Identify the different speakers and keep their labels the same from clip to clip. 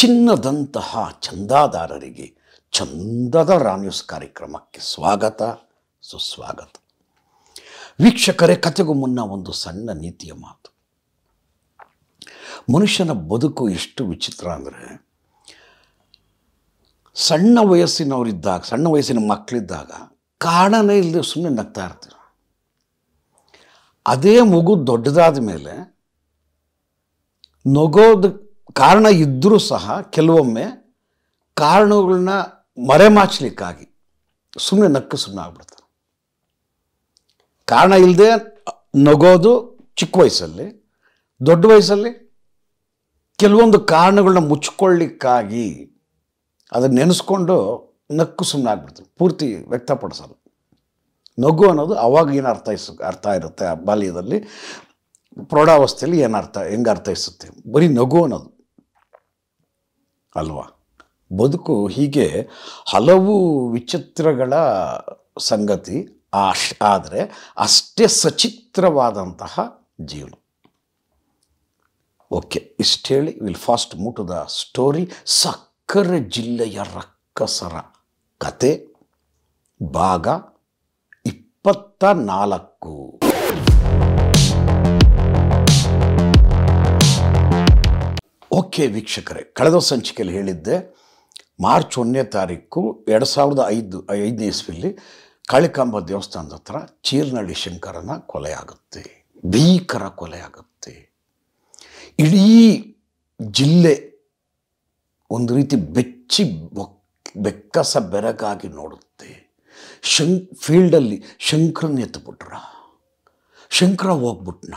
Speaker 1: ಚಿನ್ನದಂತಹ ಚಂದಾದಾರರಿಗೆ ಚಂದದ ರಾನ್ಯೂಸ್ ಕಾರ್ಯಕ್ರಮಕ್ಕೆ ಸ್ವಾಗತ ಸುಸ್ವಾಗತ ವೀಕ್ಷಕರೇ ಕತೆಗೂ ಮುನ್ನ ಒಂದು ಸಣ್ಣ ನೀತಿಯ ಮಾತು ಮನುಷ್ಯನ ಬದುಕು ಎಷ್ಟು ವಿಚಿತ್ರ ಅಂದರೆ ಸಣ್ಣ ವಯಸ್ಸಿನವರಿದ್ದಾಗ ಸಣ್ಣ ವಯಸ್ಸಿನ ಮಕ್ಕಳಿದ್ದಾಗ ಕಾರಣನೇ ಇಲ್ಲದೆ ಸುಮ್ಮನೆ ನಗ್ತಾ ಇರ್ತೀವಿ ಅದೇ ಮಗು ದೊಡ್ಡದಾದ ಮೇಲೆ ನಗೋದಕ್ಕೆ ಕಾರಣ ಇದ್ದರೂ ಸಹ ಕೆಲವೊಮ್ಮೆ ಕಾರಣಗಳನ್ನ ಮರೆಮಾಚಲಿಕ್ಕಾಗಿ ಸುಮ್ಮನೆ ನಕ್ಕು ಸುಮ್ಮನೆ ಆಗ್ಬಿಡ್ತಾರೆ ಕಾರಣ ಇಲ್ಲದೆ ನಗೋದು ಚಿಕ್ಕ ವಯಸ್ಸಲ್ಲಿ ದೊಡ್ಡ ವಯಸ್ಸಲ್ಲಿ ಕೆಲವೊಂದು ಕಾರಣಗಳನ್ನ ಮುಚ್ಚಿಕೊಳ್ಳಿಕ್ಕಾಗಿ ಅದನ್ನು ನೆನೆಸ್ಕೊಂಡು ನಕ್ಕು ಸುಮ್ಮನೆ ಆಗ್ಬಿಡ್ತಾರೆ ಪೂರ್ತಿ ವ್ಯಕ್ತಪಡಿಸಲ್ಲ ನಗು ಅನ್ನೋದು ಅವಾಗ ಏನು ಅರ್ಥೈಸ್ ಅರ್ಥ ಇರುತ್ತೆ ಆ ಬಾಲ್ಯದಲ್ಲಿ ಪ್ರೌಢಾವಸ್ಥೆಯಲ್ಲಿ ಏನು ಅರ್ಥ ಹೆಂಗೆ ಅರ್ಥೈಸುತ್ತೆ ಬರೀ ನಗು ಅನ್ನೋದು ಅಲ್ವಾ ಬದುಕು ಹೀಗೆ ಹಲವು ವಿಚಿತ್ರಗಳ ಸಂಗತಿ ಆಶ್ ಆದರೆ ಅಷ್ಟೇ ಸಚಿತ್ರವಾದಂತಹ ಜೀವನ ಓಕೆ ಇಷ್ಟು ಹೇಳಿ will first move to the story ಸಕ್ಕರೆ ಜಿಲ್ಲೆಯ ರಕ್ಕಸರ ಕತೆ ಭಾಗ ಇಪ್ಪತ್ತ ನಾಲ್ಕು ಓಕೆ ವೀಕ್ಷಕರೇ ಕಳೆದ ಸಂಚಿಕೆಯಲ್ಲಿ ಹೇಳಿದ್ದೆ ಮಾರ್ಚ್ ಒಂದನೇ ತಾರೀಕು ಎರಡು ಸಾವಿರದ ಐದು ಐದನೇ ಇಸ್ವಿಯಲ್ಲಿ ಕಾಳಿಕಾಂಬ ದೇವಸ್ಥಾನದ ಹತ್ರ ಚೀರ್ನಳ್ಳಿ ಶಂಕರನ ಕೊಲೆ ಆಗುತ್ತೆ ಭೀಕರ ಕೊಲೆ ಆಗುತ್ತೆ ಇಡೀ ಜಿಲ್ಲೆ ಒಂದು ರೀತಿ ಬೆಚ್ಚಿ ಬೆಕ್ಕಸ ಬೆರಗಾಗಿ ನೋಡುತ್ತೆ ಶಂ ಫೀಲ್ಡಲ್ಲಿ ಶಂಕರನ್ ಎತ್ತುಬಿಟ್ರ ಶಂಕರ ಹೋಗ್ಬಿಟ್ನ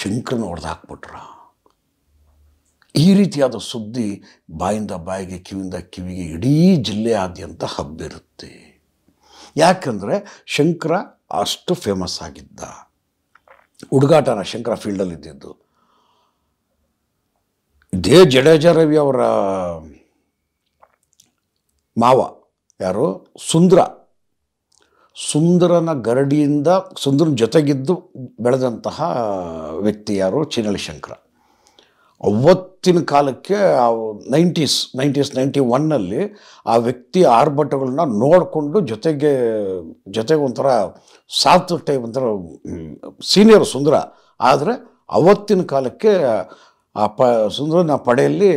Speaker 1: ಶಂಕರನ ಹೊಡೆದಾಕ್ಬಿಟ್ರ ಈ ರೀತಿಯಾದ ಸುದ್ದಿ ಬಾಯಿಂದ ಬಾಯಿಗೆ ಕಿವಿಯಿಂದ ಕಿವಿಗೆ ಇಡೀ ಜಿಲ್ಲೆಯಾದ್ಯಂತ ಹಬ್ಬಿರುತ್ತೆ ಯಾಕಂದರೆ ಶಂಕರ ಅಷ್ಟು ಫೇಮಸ್ ಆಗಿದ್ದ ಹುಡುಗಾಟನ ಶಂಕರ ಫೀಲ್ಡಲ್ಲಿ ಇದ್ದಿದ್ದು ಇದೇ ಜಡೇಜಾ ರವಿ ಅವರ ಮಾವ ಯಾರು ಸುಂದರ ಸುಂದರನ ಗರಡಿಯಿಂದ ಸುಂದರನ ಜೊತೆಗಿದ್ದು ಬೆಳೆದಂತಹ ವ್ಯಕ್ತಿ ಯಾರು ಚಿನ್ನಳಿ ಶಂಕರ ಅವತ್ತಿನ ಕಾಲಕ್ಕೆ ನೈಂಟೀಸ್ ನೈಂಟೀಸ್ ನೈಂಟಿ ಒನ್ನಲ್ಲಿ ಆ ವ್ಯಕ್ತಿ ಆರ್ಭಟಗಳನ್ನ ನೋಡಿಕೊಂಡು ಜೊತೆಗೆ ಜೊತೆಗೆ ಒಂಥರ ಸಾಫ್ಟ್ ಟೈಪ್ ಒಂಥರ ಸೀನಿಯರ್ ಸುಂದರ ಆದರೆ ಅವತ್ತಿನ ಕಾಲಕ್ಕೆ ಆ ಪ ಸುಂದರನ ಪಡೆಯಲ್ಲಿ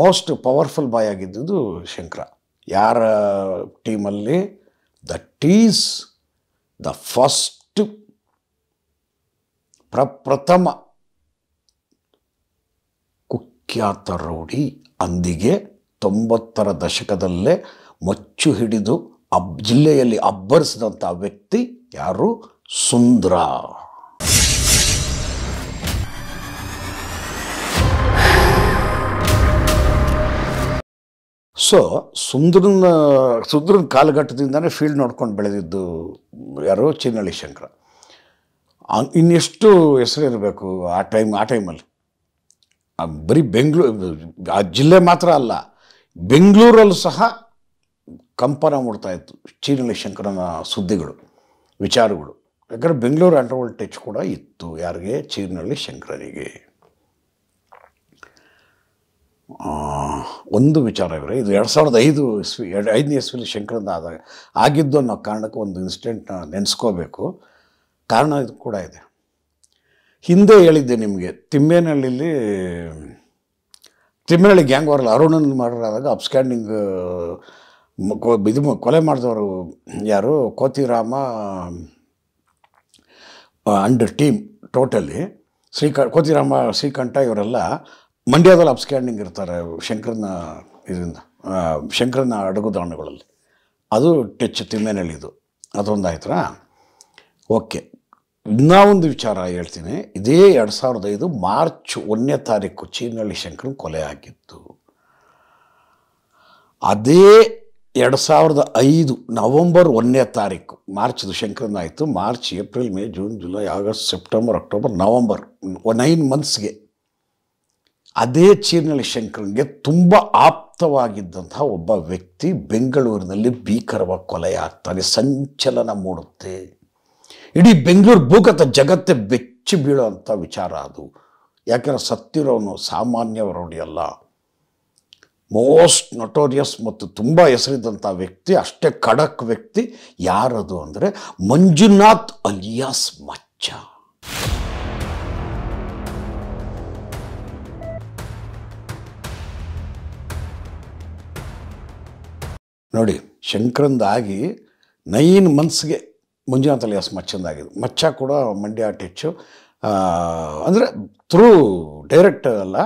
Speaker 1: ಮೋಸ್ಟ್ ಪವರ್ಫುಲ್ ಬಾಯ್ ಆಗಿದ್ದುದು ಶಂಕರ ಯಾರ ಟೀಮಲ್ಲಿ ದಟ್ ಈಸ್ ದ ಫಸ್ಟ್ ಪ್ರಪ್ರಥಮ ಕುಖ್ಯಾತ ರೌಡಿ ಅಂದಿಗೆ ತೊಂಬತ್ತರ ದಶಕದಲ್ಲೇ ಮೊಚ್ಚು ಹಿಡಿದು ಅಬ್ ಜಿಲ್ಲೆಯಲ್ಲಿ ಅಬ್ಬರಿಸಿದಂಥ ವ್ಯಕ್ತಿ ಯಾರು ಸುಂದ್ರ ಸೊ ಸುಂದ್ರನ ಸುಂದ್ರನ ಕಾಲಘಟ್ಟದಿಂದನೇ ಫೀಲ್ಡ್ ನೋಡ್ಕೊಂಡು ಬೆಳೆದಿದ್ದು ಯಾರು ಚಿನ್ನಳ್ಳಿ ಶಂಕರ ಇನ್ನೆಷ್ಟು ಹೆಸರಿರಬೇಕು ಆ ಟೈಮ್ ಆ ಟೈಮಲ್ಲಿ ಬರೀ ಬೆಂಗಳೂರು ಆ ಜಿಲ್ಲೆ ಮಾತ್ರ ಅಲ್ಲ ಬೆಂಗಳೂರಲ್ಲೂ ಸಹ ಕಂಪನ ಮೂಡ್ತಾ ಇತ್ತು ಶಂಕರನ ಸುದ್ದಿಗಳು ವಿಚಾರಗಳು ಯಾಕಂದರೆ ಬೆಂಗಳೂರು ಅಂಡರ್ವರ್ಲ್ಡ್ ಟಚ್ ಕೂಡ ಇತ್ತು ಯಾರಿಗೆ ಚೀರ್ನಳ್ಳಿ ಶಂಕರನಿಗೆ ಒಂದು ವಿಚಾರ ಇವರೇ ಇದು ಎರಡು ಸಾವಿರದ ಐದು ಇಸ್ವಿ ಎರಡು ಐದನೇ ಇಸ್ವಿಲಿ ಶಂಕರನ ಆದಾಗ ಆಗಿದ್ದು ಅನ್ನೋ ಕಾರಣಕ್ಕೆ ಒಂದು ಇನ್ಸಿಡೆಂಟ್ನ ನೆನೆಸ್ಕೋಬೇಕು ಕಾರಣ ಇದು ಕೂಡ ಇದೆ ಹಿಂದೆ ಹೇಳಿದ್ದೆ ನಿಮಗೆ ತಿಮ್ಮೇನಹಳ್ಳಿಲಿ ತಿಮ್ಮೇನಹಳ್ಳಿ ಗ್ಯಾಂಗ್ ವಾರಲ್ಲ ಅರುಣನ್ ಮರ್ಡರ್ ಅಪ್ಸ್ಕ್ಯಾಂಡಿಂಗ್ ಇದು ಕೊಲೆ ಮಾಡಿದವರು ಯಾರು ಕೋತಿರಾಮ ಅಂಡ್ ಟೀಮ್ ಟೋಟಲಿ ಶ್ರೀಕ ಕೋತಿರಾಮ ಶ್ರೀಕಂಠ ಇವರೆಲ್ಲ ಮಂಡ್ಯದಲ್ಲಿ ಅಪ್ಸ್ಕ್ಯಾಂಡಿಂಗ್ ಇರ್ತಾರೆ ಶಂಕರನ ಇದರಿಂದ ಶಂಕರನ ಅಡಗುದಾಣಗಳಲ್ಲಿ ಅದು ಟೆಚ್ ತಿಮ್ಮೇನಹಳ್ಳಿದು ಆಯ್ತಾ ಓಕೆ ಇನ್ನೂ ಒಂದು ವಿಚಾರ ಹೇಳ್ತೀನಿ ಇದೇ ಎರಡು ಸಾವಿರದ ಐದು ಮಾರ್ಚ್ ಒಂದನೇ ತಾರೀಕು ಚೀನಹಳ್ಳಿ ಶಂಕರನ ಕೊಲೆ ಆಗಿತ್ತು ಅದೇ ಎರಡು ಸಾವಿರದ ಐದು ನವಂಬರ್ ಒಂದನೇ ತಾರೀಕು ಮಾರ್ಚ್ದು ಶಂಕರನಾಯಿತು March April May June July August September October November nine ಮಂತ್ಸ್ಗೆ ಅದೇ ಚೀರ್ನಳ್ಳಿ ಶಂಕರನಿಗೆ ತುಂಬ ಆಪ್ತವಾಗಿದ್ದಂತಹ ಒಬ್ಬ ವ್ಯಕ್ತಿ ಬೆಂಗಳೂರಿನಲ್ಲಿ ಭೀಕರವಾಗಿ ಆಗ್ತಾನೆ ಸಂಚಲನ ಮೂಡುತ್ತೆ ಇಡೀ ಬೆಂಗಳೂರು ಭೂಗತ ಜಗತ್ತೇ ಬೆಚ್ಚಿ ಬೀಳುವಂಥ ವಿಚಾರ ಅದು ಯಾಕಂದರೆ ಸತ್ತಿರೋನು ಅಲ್ಲ ಮೋಸ್ಟ್ ನೊಟೋರಿಯಸ್ ಮತ್ತು ತುಂಬ ಹೆಸರಿದ್ದಂಥ ವ್ಯಕ್ತಿ ಅಷ್ಟೇ ಖಡಕ್ ವ್ಯಕ್ತಿ ಯಾರದು ಅಂದರೆ ಮಂಜುನಾಥ್ ಅಲಿಯಾಸ್ ಮಚ್ಚ ನೋಡಿ ಶಂಕರಂದಾಗಿ ನೈನ್ ಮಂತ್ಸ್ಗೆ ಮಂಜುನಾಥ್ ಅಲಿಯಾಸ್ ಮಚ್ಚಂದಾಗಿದ್ದು ಮಚ್ಚ ಕೂಡ ಮಂಡ್ಯ ಟಿಚ್ಚು ಅಂದರೆ ಥ್ರೂ ಡೈರೆಕ್ಟ್ ಅಲ್ಲ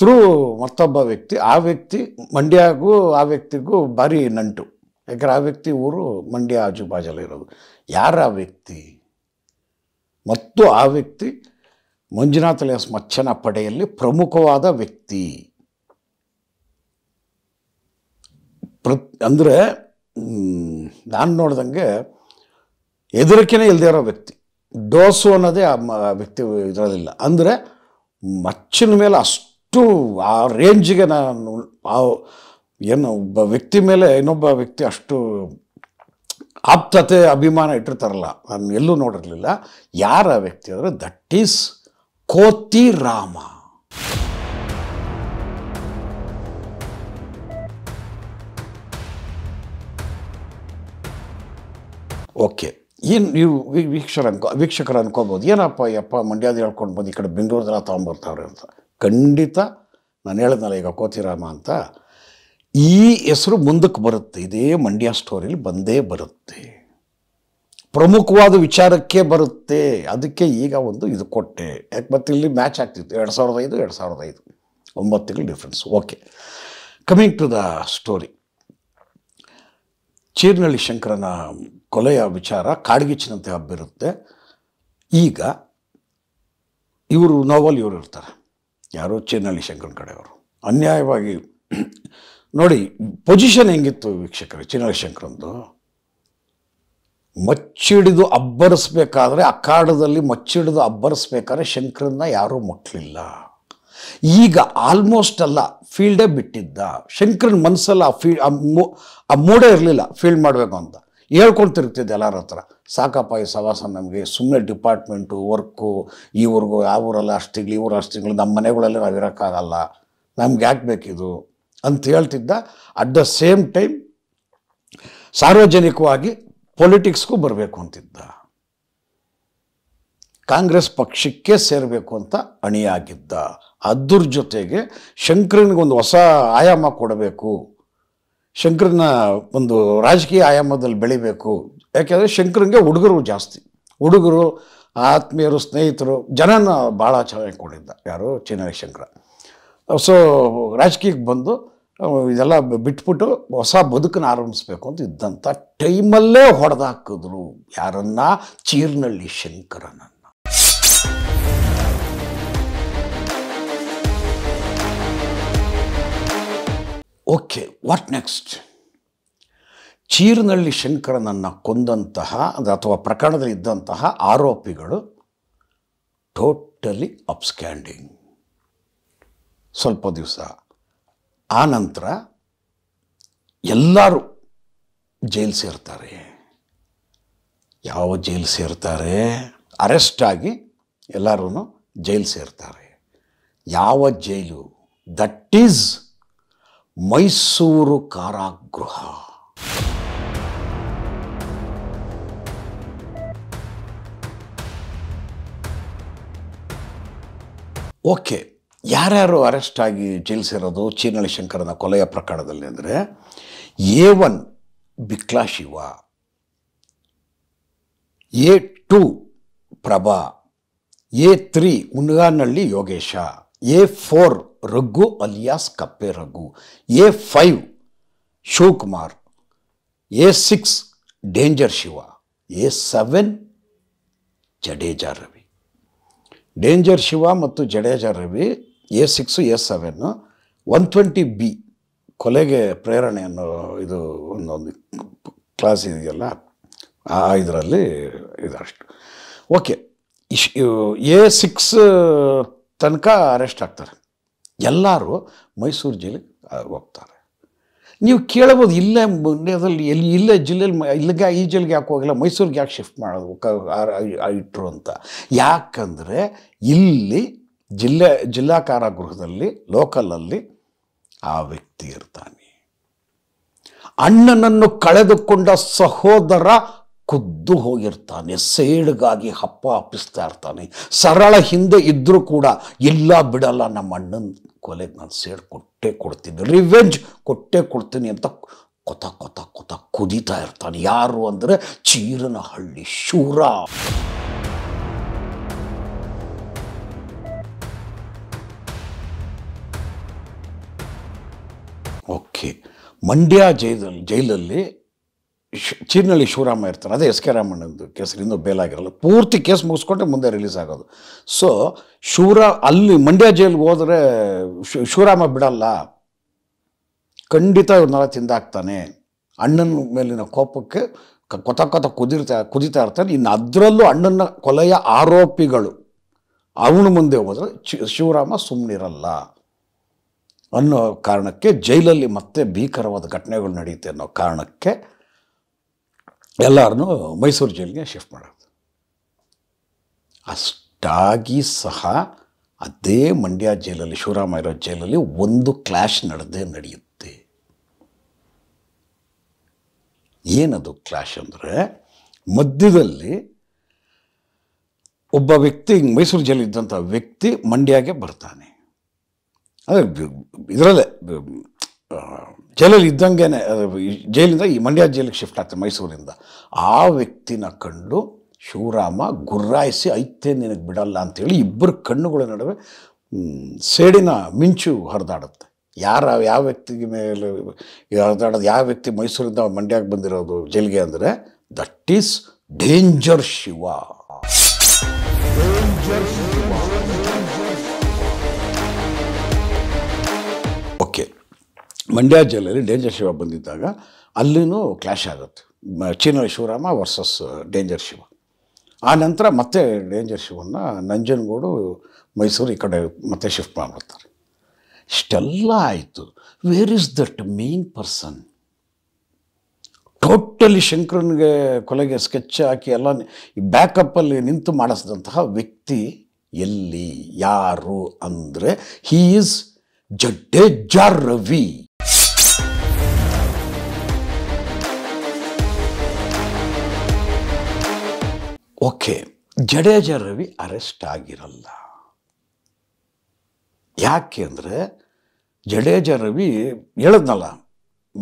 Speaker 1: ಥ್ರೂ ಮತ್ತೊಬ್ಬ ವ್ಯಕ್ತಿ ಆ ವ್ಯಕ್ತಿ ಮಂಡ್ಯಗೂ ಆ ವ್ಯಕ್ತಿಗೂ ಭಾರಿ ನಂಟು ಯಾಕಂದರೆ ಆ ವ್ಯಕ್ತಿ ಊರು ಮಂಡ್ಯ ಇರೋದು ಯಾರ ಆ ವ್ಯಕ್ತಿ ಮತ್ತು ಆ ವ್ಯಕ್ತಿ ಮಂಜುನಾಥ ಮಚ್ಚನ ಪಡೆಯಲ್ಲಿ ಪ್ರಮುಖವಾದ ವ್ಯಕ್ತಿ ಪ್ರ ಅಂದರೆ ನಾನು ನೋಡ್ದಂಗೆ ಎದುರಿಕೆನೇ ಇಲ್ಲದೇ ಇರೋ ವ್ಯಕ್ತಿ ಡೋಸು ಅನ್ನೋದೇ ಆ ವ್ಯಕ್ತಿ ಇದರಲ್ಲಿಲ್ಲ ಅಂದರೆ ಮಚ್ಚಿನ ಮೇಲೆ ಅಷ್ಟು ಆ ರೇಂಜಿಗೆ ನಾನು ಆ ಏನು ಒಬ್ಬ ವ್ಯಕ್ತಿ ಮೇಲೆ ಇನ್ನೊಬ್ಬ ವ್ಯಕ್ತಿ ಅಷ್ಟು ಆಪ್ತತೆ ಅಭಿಮಾನ ಇಟ್ಟಿರ್ತಾರಲ್ಲ ನಾನು ಎಲ್ಲೂ ನೋಡಿರಲಿಲ್ಲ ಯಾರ ವ್ಯಕ್ತಿ ಅಂದರೆ ದಟ್ ಈಸ್ ಕೋತಿ ರಾಮ ಓಕೆ ಏನು ನೀವು ವೀಕ್ಷರ ಅನ್ಕೋ ವೀಕ್ಷಕರು ಅನ್ಕೋಬೋದು ಏನಪ್ಪ ಯಪ್ಪ ಮಂಡ್ಯದ ಹೇಳ್ಕೊಂಡು ಬಂದು ಈ ಕಡೆ ಬೆಂಗಳೂರದೆಲ್ಲ ತೊಗೊಂಬರ್ತಾವ್ರೆ ಅಂತ ಖಂಡಿತ ನಾನು ಹೇಳಿದ್ನಲ್ಲ ಈಗ ಕೋತಿರಾಮ ಅಂತ ಈ ಹೆಸರು ಮುಂದಕ್ಕೆ ಬರುತ್ತೆ ಇದೇ ಮಂಡ್ಯ ಸ್ಟೋರಿಲಿ ಬಂದೇ ಬರುತ್ತೆ ಪ್ರಮುಖವಾದ ವಿಚಾರಕ್ಕೆ ಬರುತ್ತೆ ಅದಕ್ಕೆ ಈಗ ಒಂದು ಇದು ಕೊಟ್ಟೆ ಯಾಕೆ ಮತ್ತೆ ಇಲ್ಲಿ ಮ್ಯಾಚ್ ಆಗ್ತಿತ್ತು ಎರಡು ಸಾವಿರದ ಐದು ಎರಡು ಸಾವಿರದ ಐದು ಒಂಬತ್ತು ತಿಂಗಳು difference okay coming to the story Chirnalli ಶಂಕರನ ಕೊಲೆಯ ವಿಚಾರ ಕಾಡ್ಗಿಚ್ಚಿನಂತೆ ಹಬ್ಬಿರುತ್ತೆ ಈಗ ಇವರು ನೋವಲ್ ಇವರು ಇರ್ತಾರೆ ಯಾರೋ ಚೀರ್ನಳ್ಳಿ ಶಂಕರನ ಕಡೆಯವರು ಅನ್ಯಾಯವಾಗಿ ನೋಡಿ ಪೊಸಿಷನ್ ಹೆಂಗಿತ್ತು ವೀಕ್ಷಕರೇ ಚೀರ್ನಳ್ಳಿ ಶಂಕರಂದು ಮಚ್ಚಿಡಿದು ಅಬ್ಬರಿಸ್ಬೇಕಾದ್ರೆ ಅಖಾಡದಲ್ಲಿ ಮಚ್ಚಿಡಿದು ಅಬ್ಬರಿಸ್ಬೇಕಾದ್ರೆ ಶಂಕರನ್ನ ಯಾರೂ ಮುಟ್ಲಿಲ್ಲ ಈಗ ಆಲ್ಮೋಸ್ಟ್ ಅಲ್ಲ ಫೀಲ್ಡೇ ಬಿಟ್ಟಿದ್ದ ಶಂಕರನ ಮನಸ್ಸಲ್ಲ ಆ ಫೀ ಆ ಮೂಡೇ ಇರಲಿಲ್ಲ ಫೀಲ್ಡ್ ಮಾಡಬೇಕು ಅಂತ ಹೇಳ್ಕೊಳ್ತಿರ್ತಿದ್ದೆ ಎಲ್ಲರ ಹತ್ರ ಸಾಕಪ್ಪ ಈ ಸವಾಸ ನಮಗೆ ಸುಮ್ಮನೆ ಡಿಪಾರ್ಟ್ಮೆಂಟು ವರ್ಕು ಈ ಯಾವ ಊರಲ್ಲ ಅಷ್ಟಿಗ್ಲಿ ಈ ಊರು ಅಷ್ಟಿಗ್ಲಿ ನಮ್ಮ ಮನೆಗಳಲ್ಲಿ ನಾವು ಇರೋಕ್ಕಾಗಲ್ಲ ನಮ್ಗೆ ಯಾಕೆ ಬೇಕಿದು ಅಂತ ಹೇಳ್ತಿದ್ದ ಅಟ್ ದ ಸೇಮ್ ಟೈಮ್ ಸಾರ್ವಜನಿಕವಾಗಿ ಪೊಲಿಟಿಕ್ಸ್ಗೂ ಬರಬೇಕು ಅಂತಿದ್ದ ಕಾಂಗ್ರೆಸ್ ಪಕ್ಷಕ್ಕೆ ಸೇರಬೇಕು ಅಂತ ಅಣಿಯಾಗಿದ್ದ ಅದ್ರ ಜೊತೆಗೆ ಶಂಕರನಿಗೊಂದು ಹೊಸ ಆಯಾಮ ಕೊಡಬೇಕು ಶಂಕರನ ಒಂದು ರಾಜಕೀಯ ಆಯಾಮದಲ್ಲಿ ಬೆಳಿಬೇಕು ಯಾಕೆಂದರೆ ಶಂಕರನಿಗೆ ಹುಡುಗರು ಜಾಸ್ತಿ ಹುಡುಗರು ಆತ್ಮೀಯರು ಸ್ನೇಹಿತರು ಜನನ ಭಾಳ ಚೆನ್ನಾಗಿ ಕೊಟ್ಟಿದ್ದ ಯಾರು ಚಿನ್ನರಿ ಶಂಕರ ಸೊ ರಾಜಕೀಯಕ್ಕೆ ಬಂದು ಇದೆಲ್ಲ ಬಿಟ್ಬಿಟ್ಟು ಹೊಸ ಬದುಕನ್ನು ಆರಂಭಿಸ್ಬೇಕು ಅಂತ ಇದ್ದಂಥ ಟೈಮಲ್ಲೇ ಹೊಡೆದಾಕಿದ್ರು ಯಾರನ್ನ ಚೀರ್ನಳ್ಳಿ ಶಂಕರನನ್ನು ಓಕೆ ವಾಟ್ ನೆಕ್ಸ್ಟ್ ಚೀರ್ನಳ್ಳಿ ಶಂಕರನನ್ನು ಕೊಂದಂತಹ ಅಥವಾ ಪ್ರಕರಣದಲ್ಲಿ ಇದ್ದಂತಹ ಆರೋಪಿಗಳು ಟೋಟಲಿ ಅಪ್ಸ್ಕ್ಯಾಂಡಿಂಗ್ ಸ್ವಲ್ಪ ದಿವಸ ಆ ನಂತರ ಎಲ್ಲರೂ ಜೈಲು ಸೇರ್ತಾರೆ ಯಾವ ಜೈಲು ಸೇರ್ತಾರೆ ಅರೆಸ್ಟ್ ಆಗಿ ಎಲ್ಲರೂ ಜೈಲು ಸೇರ್ತಾರೆ ಯಾವ ಜೈಲು ದಟ್ ಈಸ್ ಮೈಸೂರು ಕಾರಾಗೃಹ ಓಕೆ ಯಾರ್ಯಾರು ಅರೆಸ್ಟ್ ಆಗಿ ಜೈಲಿಸಿರೋದು ಚೀನಳಿ ಶಂಕರನ ಕೊಲೆಯ ಪ್ರಕರಣದಲ್ಲಿ ಅಂದರೆ ಎ ಒನ್ ಬಿಕ್ಲಾಶಿವ Shiva A two Prabha A three Munaganahalli Yogesha A four Raghu alias ಕಪ್ಪೆ Raghu A five Shivakumar A six danger Shiva A seven Jadeja Ravi danger Shiva ಮತ್ತು Jadeja Ravi A six A seven one twenty B ಕೊಲೆಗೆ ಪ್ರೇರಣೆ ಅನ್ನೋ ಇದು ಒಂದೊಂದು ಕ್ಲಾಸ್ ಇದೆಯಲ್ಲ ಆ ಇದರಲ್ಲಿ ಇದಷ್ಟು ಓಕೆ ಇಶ್ ಎ ಸಿಕ್ಸ್ ತನಕ ಅರೆಸ್ಟ್ ಆಗ್ತಾರೆ ಎಲ್ಲರೂ ಮೈಸೂರು ಜಿಲ್ಲೆಗೆ ಹೋಗ್ತಾರೆ ನೀವು ಕೇಳ್ಬೋದು ಇಲ್ಲೇ ಮಂಡ್ಯದಲ್ಲಿ ಎಲ್ಲಿ ಇಲ್ಲೇ ಜಿಲ್ಲೆಯಲ್ಲಿ ಇಲ್ಲಿಗೆ ಈ ಜಿಲ್ಲೆಗೆ ಯಾಕೆ ಹೋಗಿಲ್ಲ ಮೈಸೂರಿಗೆ ಯಾಕೆ ಶಿಫ್ಟ್ ಮಾಡೋದು ಇಟ್ಟರು ಅಂತ ಯಾಕಂದರೆ ಇಲ್ಲಿ ಜಿಲ್ಲೆ ಜಿಲ್ಲಾ ಕಾರಾಗೃಹದಲ್ಲಿ ಲೋಕಲಲ್ಲಿ ಆ ವ್ಯಕ್ತಿ ಇರ್ತಾನೆ ಅಣ್ಣನನ್ನು ಕಳೆದುಕೊಂಡ ಸಹೋದರ ಕುದ್ದು ಹೋಗಿರ್ತಾನೆ ಸೇಡ್ಗಾಗಿ ಹಪ್ಪ ಹಪ್ಪಿಸ್ತಾ ಇರ್ತಾನೆ ಸರಳ ಹಿಂದೆ ಇದ್ದರೂ ಕೂಡ ಇಲ್ಲ ಬಿಡಲ್ಲ ನಮ್ಮ ಅಣ್ಣನ ಕೊಲೆಗೆ ನಾನು ಸೇಡ್ ಕೊಟ್ಟೆ ಕೊಡ್ತೀನಿ ರಿವೆಂಜ್ ಕೊಟ್ಟೆ ಕೊಡ್ತೀನಿ ಅಂತ ಕೊತ ಕೊತ ಕೊತ ಕುದೀತಾ ಇರ್ತಾನೆ ಯಾರು ಅಂದರೆ ಚೀರನಹಳ್ಳಿ ಶೂರ ಓಕೆ ಮಂಡ್ಯ ಜೈಲಲ್ಲಿ ಜೈಲಲ್ಲಿ ಚೀರ್ನಳ್ಳಿ ಶಿವರಾಮ ಇರ್ತಾರೆ ಅದೇ ಎಸ್ ಕೆ ರಾಮಣ್ಣಂದು ಕೇಸರಿಂದ ಬೇಲಾಗಿರಲ್ಲ ಪೂರ್ತಿ ಕೇಸ್ ಮುಗಿಸ್ಕೊಂಡೆ ಮುಂದೆ ರಿಲೀಸ್ ಆಗೋದು ಸೊ ಶಿವರಾ ಅಲ್ಲಿ ಮಂಡ್ಯ ಜೈಲ್ಗೆ ಹೋದರೆ ಶಿವರಾಮ ಬಿಡಲ್ಲ ಖಂಡಿತ ಇವನ್ನೆಲ್ಲ ತಿಂದಾಕ್ತಾನೆ ಅಣ್ಣನ ಮೇಲಿನ ಕೋಪಕ್ಕೆ ಕೊತ ಕೊತ ಕುದಿರ್ತಾ ಕುದಿತಾ ಇರ್ತಾನೆ ಇನ್ನು ಅದರಲ್ಲೂ ಅಣ್ಣನ ಕೊಲೆಯ ಆರೋಪಿಗಳು ಅವನು ಮುಂದೆ ಹೋದರೆ ಶಿವರಾಮ ಸುಮ್ಮನಿರಲ್ಲ ಅನ್ನೋ ಕಾರಣಕ್ಕೆ ಜೈಲಲ್ಲಿ ಮತ್ತೆ ಭೀಕರವಾದ ಘಟನೆಗಳು ನಡೆಯುತ್ತೆ ಅನ್ನೋ ಕಾರಣಕ್ಕೆ ಎಲ್ಲರನ್ನೂ ಮೈಸೂರು ಜೈಲಿಗೆ ಶಿಫ್ಟ್ ಮಾಡೋದು ಅಷ್ಟಾಗಿ ಸಹ ಅದೇ ಮಂಡ್ಯ ಜೈಲಲ್ಲಿ ಶಿವರಾಮ ಇರೋ ಜೈಲಲ್ಲಿ ಒಂದು ಕ್ಲಾಶ್ ನಡೆದೇ ನಡೆಯುತ್ತೆ ಏನದು ಕ್ಲಾಶ್ ಅಂದರೆ ಮಧ್ಯದಲ್ಲಿ ಒಬ್ಬ ವ್ಯಕ್ತಿ ಮೈಸೂರು ಇದ್ದಂಥ ವ್ಯಕ್ತಿ ಮಂಡ್ಯಗೆ ಬರ್ತಾನೆ ಅದೇ ಇದರಲ್ಲೇ ಜೈಲಲ್ಲಿ ಇದ್ದಂಗೆ ಜೈಲಿಂದ ಈ ಮಂಡ್ಯ ಜೈಲಿಗೆ ಶಿಫ್ಟ್ ಆಗ್ತದೆ ಮೈಸೂರಿಂದ ಆ ವ್ಯಕ್ತಿನ ಕಂಡು ಶಿವರಾಮ ಗುರ್ರಾಯಿಸಿ ಐತೆ ನಿನಗೆ ಬಿಡಲ್ಲ ಅಂಥೇಳಿ ಇಬ್ಬರು ಕಣ್ಣುಗಳ ನಡುವೆ ಸೇಡಿನ ಮಿಂಚು ಹರಿದಾಡುತ್ತೆ ಯಾರ ಯಾವ ವ್ಯಕ್ತಿಗೆ ಮೇಲೆ ಹರಿದಾಡೋದು ಯಾವ ವ್ಯಕ್ತಿ ಮೈಸೂರಿಂದ ಮಂಡ್ಯಕ್ಕೆ ಬಂದಿರೋದು ಜೈಲಿಗೆ ಅಂದರೆ that is danger Shiva danger Mandya ಜಿಲ್ಲೆಯಲ್ಲಿ ಡೇಂಜರ್ ಶಿವ ಬಂದಿದ್ದಾಗ ಅಲ್ಲಿನೂ ಕ್ಲ್ಯಾಶ್ ಆಗುತ್ತೆ ಚೀನ ಶಿವರಾಮ ವರ್ಸಸ್ ಡೇಂಜರ್ ಶಿವ ಆ ನಂತರ ಮತ್ತೆ ಡೇಂಜರ್ ಶಿವನ್ನ ನಂಜನಗೂಡು ಮೈಸೂರು ಈ ಕಡೆ ಮತ್ತೆ ಶಿಫ್ಟ್ ಮಾಡಿಬಿಡ್ತಾರೆ ಇಷ್ಟೆಲ್ಲ ಆಯಿತು where is that main person totally ಶಂಕರನಿಗೆ ಕೊಲೆಗೆ ಸ್ಕೆಚ್ ಹಾಕಿ ಎಲ್ಲ ಈ ಬ್ಯಾಕಪ್ಪಲ್ಲಿ ನಿಂತು ಮಾಡಿಸಿದಂತಹ ವ್ಯಕ್ತಿ ಎಲ್ಲಿ ಯಾರು ಅಂದರೆ he is Jadde Ravi okay Jadeja Ravi arrest ಆಗಿರಲ್ಲ ಯಾಕೆ ಅಂದರೆ ಜಡೇಜ ರವಿ ಹೇಳದ್ನಲ್ಲ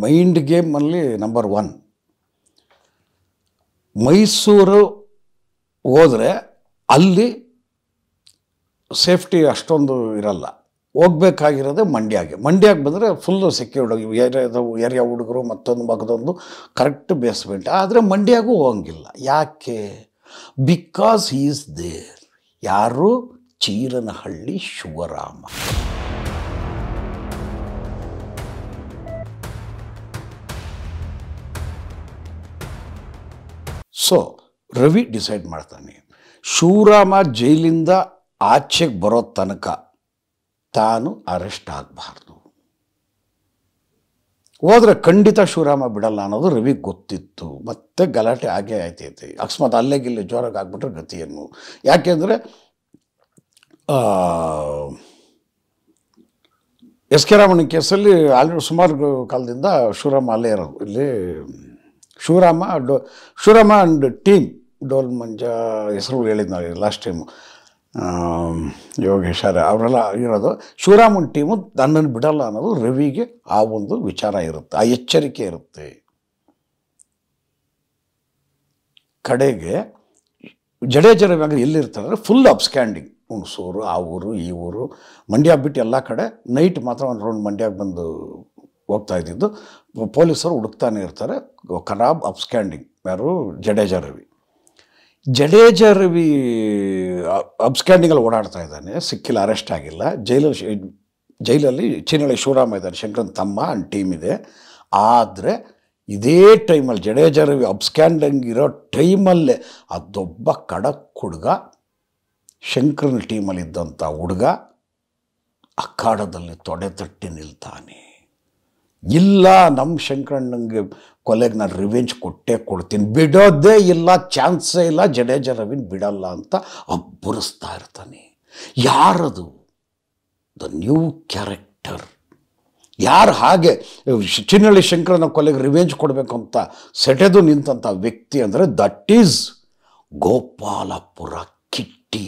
Speaker 1: ಮೈಂಡ್ ಗೇಮಲ್ಲಿ ನಂಬರ್ ಒನ್ ಮೈಸೂರು ಹೋದರೆ ಅಲ್ಲಿ ಸೇಫ್ಟಿ ಅಷ್ಟೊಂದು ಇರಲ್ಲ ಹೋಗ್ಬೇಕಾಗಿರೋದೆ ಮಂಡ್ಯಾಗೆ ಮಂಡ್ಯಕ್ಕೆ ಬಂದರೆ ಫುಲ್ಲು ಸೆಕ್ಯೂರ್ಡ್ ಏರಿಯಾದ ಏರಿಯಾ ಹುಡುಗರು ಮತ್ತೊಂದು ಮಗದೊಂದು ಕರೆಕ್ಟ್ ಬೇಸ್ಮೆಂಟ್ ಆದರೆ ಮಂಡ್ಯಾಗೂ ಹೋಗಂಗಿಲ್ಲ ಯಾಕೆ ಬಿಕಾಸ್ ಈಸ್ ದೇರ್ ಯಾರು ಚೀರನಹಳ್ಳಿ ಶಿವರಾಮ ಸೊ ರವಿ ಡಿಸೈಡ್ ಮಾಡ್ತಾನೆ ಶಿವರಾಮ ಜೈಲಿಂದ ಆಚೆಗೆ ಬರೋ ತನಕ ತಾನು ಅರೆಸ್ಟ್ ಆಗಬಾರ್ದು ಹೋದ್ರೆ ಖಂಡಿತ ಶಿವರಾಮ ಬಿಡಲ್ಲ ಅನ್ನೋದು ರವಿ ಗೊತ್ತಿತ್ತು ಮತ್ತೆ ಗಲಾಟೆ ಆಗೇ ಆಯ್ತೈತಿ ಅಕಸ್ಮಾತ್ ಅಲ್ಲೇ ಇಲ್ಲಿ ಜೋರಾಗಿ ಆಗ್ಬಿಟ್ರೆ ಗತಿಯನ್ನು ಯಾಕೆಂದರೆ ಎಸ್ ಕೆ ರಾಮನ ಕೇಸಲ್ಲಿ ಆಲ್ರೆಡಿ ಸುಮಾರು ಕಾಲದಿಂದ ಶಿವರಾಮ ಅಲ್ಲೇ ಇರೋದು ಇಲ್ಲಿ ಶಿವರಾಮ ಡೋ ಶಿವರಾಮ ಆ್ಯಂಡ್ ಟೀಮ್ ಡೋಲ್ ಮಂಜ ಹೆಸರು ಹೇಳಿದ್ದು ನಾವು ಲಾಸ್ಟ್ ಟೈಮು ಯೋಗೇಶ್ವರ ಅವರೆಲ್ಲ ಇರೋದು ಶಿವರಾಮನ್ ಟೀಮು ನನ್ನನ್ನು ಬಿಡಲ್ಲ ಅನ್ನೋದು ರವಿಗೆ ಆ ಒಂದು ವಿಚಾರ ಇರುತ್ತೆ ಆ ಎಚ್ಚರಿಕೆ ಇರುತ್ತೆ ಕಡೆಗೆ ಜಡೇಜರ ವ್ಯಾಗ್ರೆ ಎಲ್ಲಿರ್ತಾರೆ ಅಂದರೆ ಫುಲ್ ಅಪ್ಸ್ಕ್ಯಾಂಡಿಂಗ್ ಹುಣಸೂರು ಆ ಊರು ಈ ಊರು ಮಂಡ್ಯ ಬಿಟ್ಟು ಎಲ್ಲ ಕಡೆ ನೈಟ್ ಮಾತ್ರ ಒಂದು ರೌಂಡ್ ಮಂಡ್ಯಕ್ಕೆ ಬಂದು ಹೋಗ್ತಾ ಇದ್ದಿದ್ದು ಪೊಲೀಸರು ಹುಡುಕ್ತಾನೆ ಇರ್ತಾರೆ ಖರಾಬ್ ಅಪ್ಸ್ಕ್ಯಾಂಡಿಂಗ್ ಯಾರು ಜಡೇಜ ರವಿ ಜಡೇಜ ರವಿ ಅಬ್ಸ್ಕ್ಯಾಂಡಿಂಗಲ್ಲಿ ಓಡಾಡ್ತಾ ಇದ್ದಾನೆ ಸಿಕ್ಕಿಲ್ಲ ಅರೆಸ್ಟ್ ಆಗಿಲ್ಲ ಜೈಲಲ್ಲಿ ಜೈಲಲ್ಲಿ ಚಿನ್ನಳಿ ಶಿವರಾಮ ಇದ್ದಾನೆ ಶಂಕರನ್ ತಮ್ಮ ಆ್ಯಂಡ್ ಟೀಮ್ ಇದೆ ಆದರೆ ಇದೇ ಟೈಮಲ್ಲಿ ಜಡೇಜರ್ ಅಬ್ಸ್ಕ್ಯಾಂಡಿಂಗ್ ಇರೋ ಟೈಮಲ್ಲೇ ಅದೊಬ್ಬ ಕಡಕ್ ಹುಡುಗ ಶಂಕರನ ಟೀಮಲ್ಲಿ ಇದ್ದಂಥ ಹುಡುಗ ಅಖಾಡದಲ್ಲಿ ತೊಡೆ ತಟ್ಟಿ ನಿಲ್ತಾನೆ ಇಲ್ಲ ನಮ್ಮ ಶಂಕರಣ್ಣಂಗೆ ಕೊಲೆಗೆ ನಾನು ರಿವೆಂಜ್ ಕೊಟ್ಟೇ ಕೊಡ್ತೀನಿ ಬಿಡೋದೇ ಇಲ್ಲ ಚಾನ್ಸೇ ಇಲ್ಲ ಜಡೇಜ ರವೀನ್ ಬಿಡಲ್ಲ ಅಂತ ಅಬ್ಬರಿಸ್ತಾ ಇರ್ತಾನೆ ಯಾರದು ದ ನ್ಯೂ ಕ್ಯಾರೆಕ್ಟರ್ ಯಾರು ಹಾಗೆ ಚಿನ್ನಳ್ಳಿ ಶಂಕರನ ಕೊಲೆಗೆ ರಿವೆಂಜ್ ಕೊಡಬೇಕು ಅಂತ ಸೆಟೆದು ನಿಂತಂಥ ವ್ಯಕ್ತಿ ಅಂದರೆ ದಟ್ ಈಸ್ ಗೋಪಾಲಪುರ ಕಿಟ್ಟಿ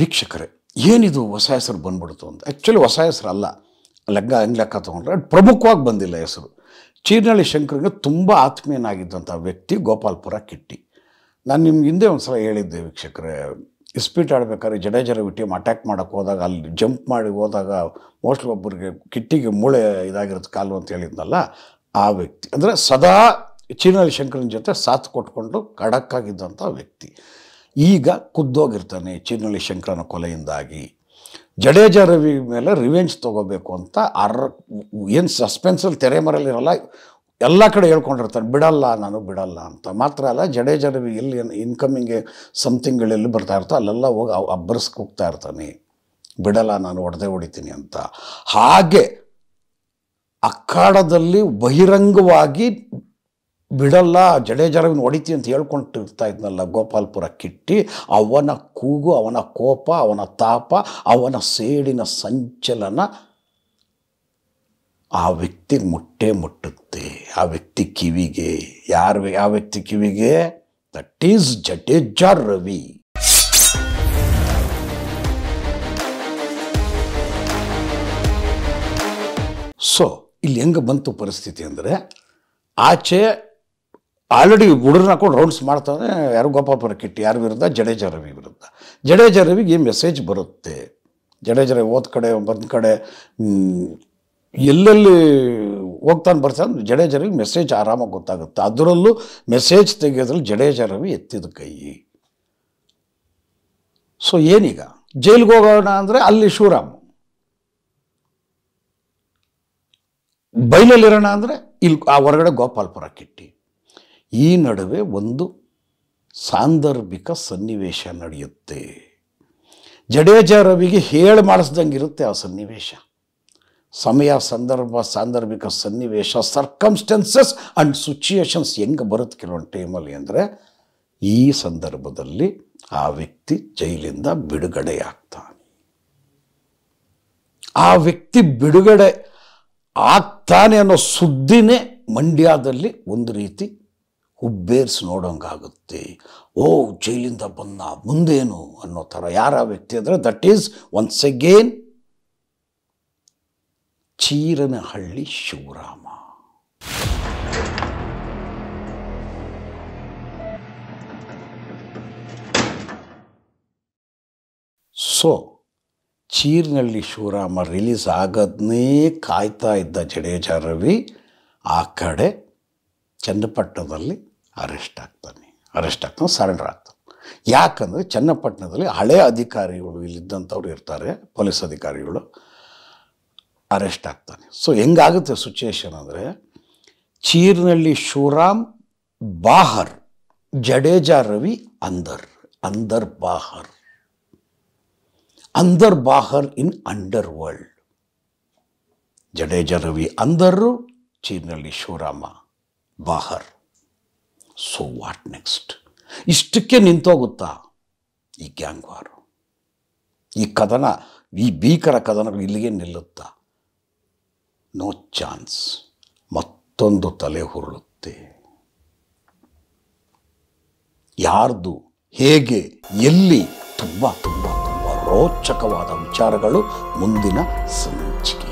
Speaker 1: ವೀಕ್ಷಕರೇ ಏನಿದು ಹೊಸ ಹೆಸರು ಬಂದ್ಬಿಡ್ತು ಅಂತ ಆ್ಯಕ್ಚುಲಿ ಹೊಸ ಹೆಸರು ಅಲ್ಲ ಲಗ್ಗ ಹೆಂಗ್ ಲೆಕ್ಕ ತೊಗೊಂಡ್ರೆ ಪ್ರಮುಖವಾಗಿ ಬಂದಿಲ್ಲ ಹೆಸರು ಚೀರ್ನಳ್ಳಿ ಶಂಕರ್ಗೆ ತುಂಬ ಆತ್ಮೀಯನಾಗಿದ್ದಂಥ ವ್ಯಕ್ತಿ ಗೋಪಾಲ್ಪುರ ಕಿಟ್ಟಿ ನಾನು ನಿಮ್ಗೆ ಹಿಂದೆ ಒಂದು ಸಲ ಹೇಳಿದ್ದೆ ವೀಕ್ಷಕರೇ ಇಸ್ಪೀಟ್ ಆಡಬೇಕಾದ್ರೆ ಜಡೇಜರ ಟೀಮ್ ಅಟ್ಯಾಕ್ ಮಾಡೋಕ್ಕೆ ಹೋದಾಗ ಅಲ್ಲಿ ಜಂಪ್ ಮಾಡಿ ಹೋದಾಗ ಮೋಸ್ಟ್ಲಿ ಒಬ್ಬರಿಗೆ ಕಿಟ್ಟಿಗೆ ಮೂಳೆ ಇದಾಗಿರೋದು ಕಾಲು ಅಂತ ಹೇಳಿದ್ನಲ್ಲ ಆ ವ್ಯಕ್ತಿ ಅಂದರೆ ಸದಾ ಚೀರ್ನಳ್ಳಿ ಶಂಕರನ ಜೊತೆ ಸಾಥ್ ಕೊಟ್ಕೊಂಡು ಖಡಕ್ಕಾಗಿದ್ದಂಥ ವ್ಯಕ್ತಿ ಈಗ ಕುದ್ದೋಗಿರ್ತಾನೆ ಚಿನ್ನಳ್ಳಿ ಶಂಕರನ ಕೊಲೆಯಿಂದಾಗಿ ಜಡೇಜ ರವಿ ಮೇಲೆ ರಿವೆಂಜ್ ತೊಗೋಬೇಕು ಅಂತ ಅರ್ ಏನು ಸಸ್ಪೆನ್ಸಲ್ಲಿ ತೆರೆಮರಲ್ಲಿರಲ್ಲ ಎಲ್ಲ ಕಡೆ ಹೇಳ್ಕೊಂಡಿರ್ತಾನೆ ಬಿಡಲ್ಲ ನಾನು ಬಿಡಲ್ಲ ಅಂತ ಮಾತ್ರ ಅಲ್ಲ ಜಡೇಜ ರವಿ ಎಲ್ಲಿ ಇನ್ಕಮಿಂಗ್ ಸಮಥಿಂಗ್ಗಳೆಲ್ಲಿ ಬರ್ತಾ ಇರ್ತೋ ಅಲ್ಲೆಲ್ಲ ಹೋಗಿ ಅಬ್ಬರ್ಸ್ಗೆ ಹೋಗ್ತಾ ಇರ್ತಾನೆ ಬಿಡಲ್ಲ ನಾನು ಹೊಡೆದೇ ಹೊಡಿತೀನಿ ಅಂತ ಹಾಗೆ ಅಖಾಡದಲ್ಲಿ ಬಹಿರಂಗವಾಗಿ ಬಿಡಲ್ಲ ಜಡೇಜಾರ ಇವನು ಅಂತ ಹೇಳ್ಕೊಂಡು ಇರ್ತಾ ಇದ್ನಲ್ಲ ಗೋಪಾಲ್ಪುರ ಕಿಟ್ಟಿ ಅವನ ಕೂಗು ಅವನ ಕೋಪ ಅವನ ತಾಪ ಅವನ ಸೇಡಿನ ಸಂಚಲನ ಆ ವ್ಯಕ್ತಿ ಮುಟ್ಟೆ ಮುಟ್ಟುತ್ತೆ ಆ ವ್ಯಕ್ತಿ ಕಿವಿಗೆ ಯಾರು ಆ ವ್ಯಕ್ತಿ ಕಿವಿಗೆ ದಟ್ ಈಸ್ ಜಡೇಜಾರ್ ರವಿ ಸೊ ಇಲ್ಲಿ ಹೆಂಗೆ ಬಂತು ಪರಿಸ್ಥಿತಿ ಅಂದರೆ ಆಚೆ ಆಲ್ರೆಡಿ ಹುಡುಗರನ್ನ ಹಾಕೊಂಡು ರೌಂಡ್ಸ್ ಮಾಡ್ತಾನೆ ಯಾರು ಗೋಪಾಪುರ ಕಿಟ್ಟಿ ಯಾರ ವಿರುದ್ಧ ಜಡೇಜ ರವಿ ವಿರುದ್ಧ ಜಡೇಜ ರವಿಗೆ ಮೆಸೇಜ್ ಬರುತ್ತೆ ಜಡೇಜ ರವಿ ಓದ್ ಕಡೆ ಬಂದ ಕಡೆ ಎಲ್ಲೆಲ್ಲಿ ಹೋಗ್ತಾನೆ ಬರ್ತಾನೆ ಜಡೇಜ ರವಿ ಮೆಸೇಜ್ ಆರಾಮಾಗಿ ಗೊತ್ತಾಗುತ್ತೆ ಅದರಲ್ಲೂ ಮೆಸೇಜ್ ತೆಗೆಯೋದ್ರಲ್ಲಿ ಜಡೇಜ ರವಿ ಎತ್ತಿದ ಕೈ ಸೊ ಏನೀಗ ಜೈಲಿಗೆ ಹೋಗೋಣ ಅಂದರೆ ಅಲ್ಲಿ ಶಿವರಾಮ್ ಬೈಲಲ್ಲಿರೋಣ ಅಂದರೆ ಇಲ್ಲಿ ಆ ಹೊರಗಡೆ ಗೋಪಾಲ್ಪುರ ಕಿಟ್ಟಿ ಈ ನಡುವೆ ಒಂದು ಸಾಂದರ್ಭಿಕ ಸನ್ನಿವೇಶ ನಡೆಯುತ್ತೆ ಜಡೇಜ ರವಿಗೆ ಹೇಳಿ ಮಾಡಿಸ್ದಂಗೆ ಇರುತ್ತೆ ಆ ಸನ್ನಿವೇಶ ಸಮಯ ಸಂದರ್ಭ ಸಾಂದರ್ಭಿಕ ಸನ್ನಿವೇಶ ಸರ್ಕಮ್ಸ್ಟೆನ್ಸಸ್ ಆ್ಯಂಡ್ ಸಿಚುಯೇಷನ್ಸ್ ಹೆಂಗೆ ಬರುತ್ತೆ ಕೆಲವೊಂದು ಟೈಮಲ್ಲಿ ಅಂದರೆ ಈ ಸಂದರ್ಭದಲ್ಲಿ ಆ ವ್ಯಕ್ತಿ ಜೈಲಿಂದ ಬಿಡುಗಡೆಯಾಗ್ತಾನೆ ಆ ವ್ಯಕ್ತಿ ಬಿಡುಗಡೆ ಆಗ್ತಾನೆ ಅನ್ನೋ ಸುದ್ದಿನೇ ಮಂಡ್ಯದಲ್ಲಿ ಒಂದು ರೀತಿ ಹುಬ್ಬೇರಿಸಿ ನೋಡೋಂಗಾಗುತ್ತೆ ಓ ಜೈಲಿಂದ ಬಂದ ಮುಂದೇನು ಅನ್ನೋ ಥರ ಯಾರ ವ್ಯಕ್ತಿ ಅಂದರೆ that is once again Cheeranahalli Shivarama so Cheernahalli Shivarama release ಆಗೋದನ್ನೇ ಕಾಯ್ತಾ ಇದ್ದ ಜಡೇಜಾ ರವಿ ಆ ಕಡೆ ಚನ್ನಪಟ್ಟಣದಲ್ಲಿ ಅರೆಸ್ಟ್ ಆಗ್ತಾನೆ ಅರೆಸ್ಟ್ ಆಗ್ತಾನೆ ಸರೆಂಡರ್ ಆಗ್ತಾನೆ ಯಾಕಂದರೆ ಚನ್ನಪಟ್ಟಣದಲ್ಲಿ ಹಳೆ ಅಧಿಕಾರಿಗಳು ಇಲ್ಲಿದ್ದಂಥವ್ರು ಇರ್ತಾರೆ ಪೊಲೀಸ್ ಅಧಿಕಾರಿಗಳು ಅರೆಸ್ಟ್ ಆಗ್ತಾನೆ ಸೊ ಹೆಂಗಾಗುತ್ತೆ ಸಿಚುಯೇಷನ್ ಅಂದರೆ ಚೀರ್ನಳ್ಳಿ ಶಿವರಾಮ್ ಬಾಹರ್ ಜಡೇಜಾ ರವಿ ಅಂದರ್ ಅಂದರ್ ಬಾಹರ್ ಅಂದರ್ ಬಾಹರ್ in underworld Jadeja Ravi ಅಂದರು ಚೀರ್ನಳ್ಳಿ ಶಿವರಾಮ ಬಾಹರ್ ಸೊ ವಾಟ್ ನೆಕ್ಸ್ಟ್ ಇಷ್ಟಕ್ಕೆ ನಿಂತೋಗುತ್ತಾ ಈ ಗ್ಯಾಂಗ್ ವಾರು ಈ ಕದನ ಈ ಭೀಕರ ಕದನಗಳು ಇಲ್ಲಿಗೆ ನಿಲ್ಲುತ್ತಾ ನೋ ಚಾನ್ಸ್ ಮತ್ತೊಂದು ತಲೆ ಹುರುಳುತ್ತೆ ಯಾರ್ದು ಹೇಗೆ ಎಲ್ಲಿ ತುಂಬ ತುಂಬ ತುಂಬ ರೋಚಕವಾದ ವಿಚಾರಗಳು ಮುಂದಿನ ಸಂಚಿಕೆ